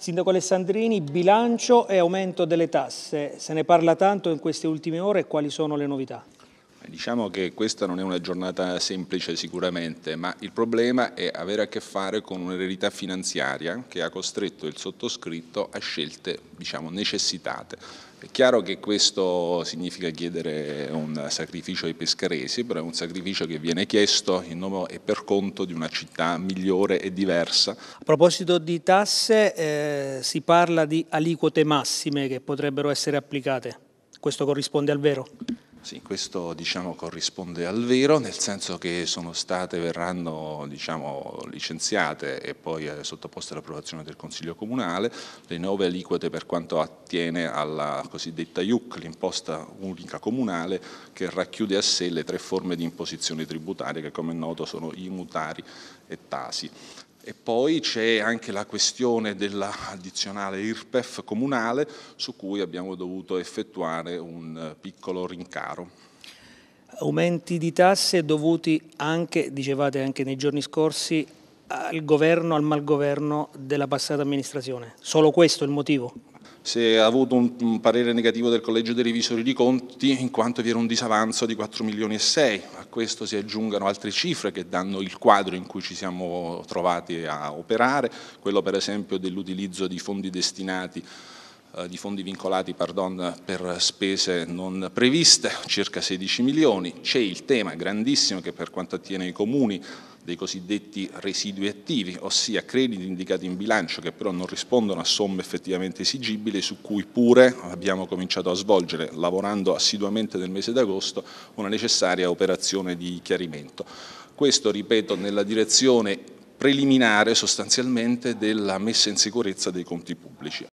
Sindaco Alessandrini, bilancio e aumento delle tasse. Se ne parla tanto in queste ultime ore, quali sono le novità? Diciamo che questa non è una giornata semplice sicuramente, ma il problema è avere a che fare con un'eredità finanziaria che ha costretto il sottoscritto a scelte diciamo, necessitate. È chiaro che questo significa chiedere un sacrificio ai pescaresi, però è un sacrificio che viene chiesto in nome e per conto di una città migliore e diversa. A proposito di tasse, eh, si parla di aliquote massime che potrebbero essere applicate. Questo corrisponde al vero? Sì, questo diciamo, corrisponde al vero, nel senso che sono state, verranno diciamo, licenziate e poi eh, sottoposte all'approvazione del Consiglio Comunale le nuove aliquote per quanto attiene alla cosiddetta IUC, l'imposta unica comunale, che racchiude a sé le tre forme di imposizione tributaria che come è noto sono i mutari e Tasi. E poi c'è anche la questione dell'addizionale IRPEF comunale su cui abbiamo dovuto effettuare un eh, piccolo rincaro. Aumenti di tasse dovuti anche, dicevate anche nei giorni scorsi, al governo, al malgoverno della passata amministrazione. Solo questo è il motivo? se ha avuto un parere negativo del Collegio dei Revisori di Conti in quanto vi era un disavanzo di 4 milioni e 6, a questo si aggiungano altre cifre che danno il quadro in cui ci siamo trovati a operare, quello per esempio dell'utilizzo di fondi destinati eh, di fondi vincolati pardon, per spese non previste, circa 16 milioni. C'è il tema grandissimo che per quanto attiene i comuni dei cosiddetti residui attivi, ossia crediti indicati in bilancio che però non rispondono a somme effettivamente esigibili, su cui pure abbiamo cominciato a svolgere, lavorando assiduamente nel mese d'agosto, una necessaria operazione di chiarimento. Questo, ripeto, nella direzione preliminare sostanzialmente della messa in sicurezza dei conti pubblici.